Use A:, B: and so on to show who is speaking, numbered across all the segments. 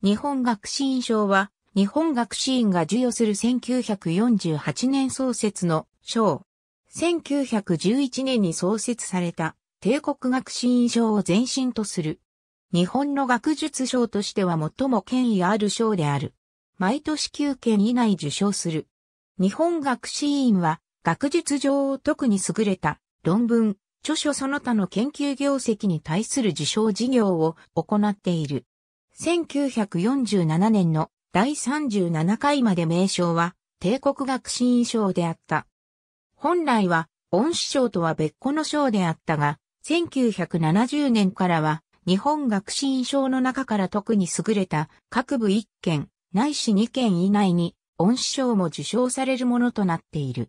A: 日本学士院賞は、日本学士院が授与する1948年創設の賞。1911年に創設された帝国学士院賞を前身とする。日本の学術賞としては最も権威ある賞である。毎年9件以内受賞する。日本学士院は学術上特に優れた論文、著書その他の研究業績に対する受賞事業を行っている。1947年の第37回まで名称は帝国学士院賞であった。本来は恩師賞とは別個の賞であったが、1970年からは日本学士院賞の中から特に優れた各部1件、ないし2件以内に恩師賞も受賞されるものとなっている。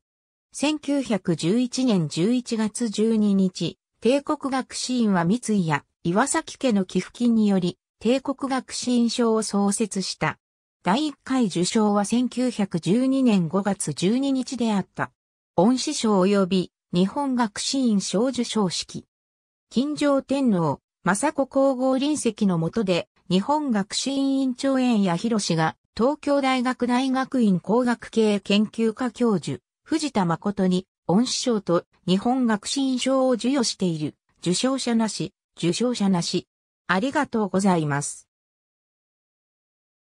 A: 1911年11月12日、帝国学士院は三井や岩崎家の寄付金により、帝国学士院賞を創設した。第1回受賞は1912年5月12日であった。恩師賞及び日本学士院賞受賞式。金城天皇、政子皇后臨席の下で、日本学士院院長園谷博が、東京大学大学院工学系研究科教授、藤田誠に、恩師賞と日本学士院賞を授与している、受賞者なし、受賞者なし。ありがとうございま
B: す。